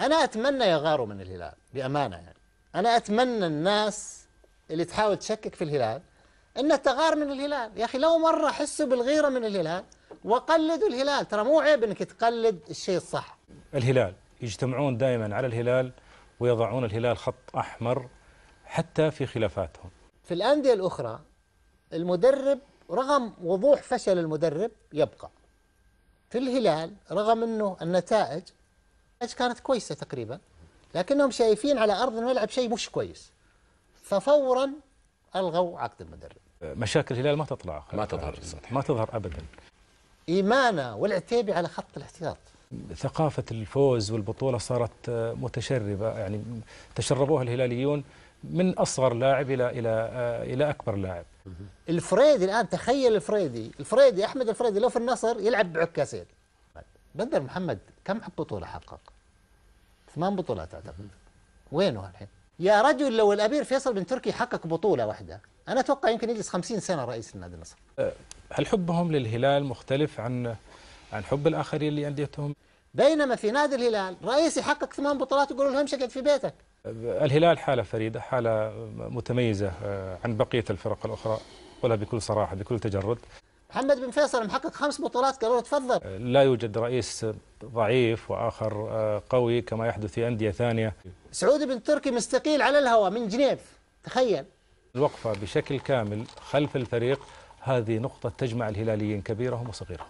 أنا أتمنى يغاروا من الهلال بأمانة يعني أنا أتمنى الناس اللي تحاول تشكك في الهلال أن تغار من الهلال يا أخي لو مرة حسوا بالغيرة من الهلال وقلدوا الهلال ترى مو عيب أنك تقلد الشيء الصح الهلال يجتمعون دائما على الهلال ويضعون الهلال خط أحمر حتى في خلافاتهم في الأندية الأخرى المدرب رغم وضوح فشل المدرب يبقى في الهلال رغم أنه النتائج كانت كويسة تقريبا لكنهم شايفين على أرض الملعب شيء مش كويس ففورا ألغوا عقد المدرب مشاكل الهلال ما تطلع ما تظهر ما تظهر أبدا إيمانة والعتيبي على خط الاحتياط ثقافة الفوز والبطولة صارت متشربة يعني تشربوها الهلاليون من أصغر لاعب إلى إلى إلى أكبر لاعب الفريدي الآن تخيل الفريدي الفريدي أحمد الفريدي لو في النصر يلعب بعكاسين بدر محمد كم بطولة حقق ثمان بطولات أعتقد وينه الحين يا رجل لو الأمير فيصل بن تركي حقق بطولة واحدة أنا أتوقع يمكن يجلس خمسين سنة رئيس النادي النصر هل حبهم للهلال مختلف عن عن حب الآخرين لأنديتهم بينما في نادي الهلال رئيس يحقق ثمان بطولات يقولون لهم شقد في بيتك الهلال حالة فريدة حالة متميزة آه، عن بقية الفرق الأخرى ولا بكل صراحة بكل تجرد محمد بن فيصل محقق خمس بطولات قالوا تفضل أه، لا يوجد رئيس ضعيف واخر أه، قوي كما يحدث في انديه ثانيه سعود بن تركي مستقيل على الهواء من جنيف تخيل الوقفه بشكل كامل خلف الفريق هذه نقطه تجمع الهلاليين كبيرهم وصغيرهم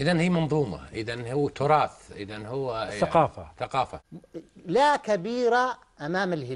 اذا هي منظومه اذا هو تراث اذا هو ثقافه ثقافه لا كبيره امام الهلال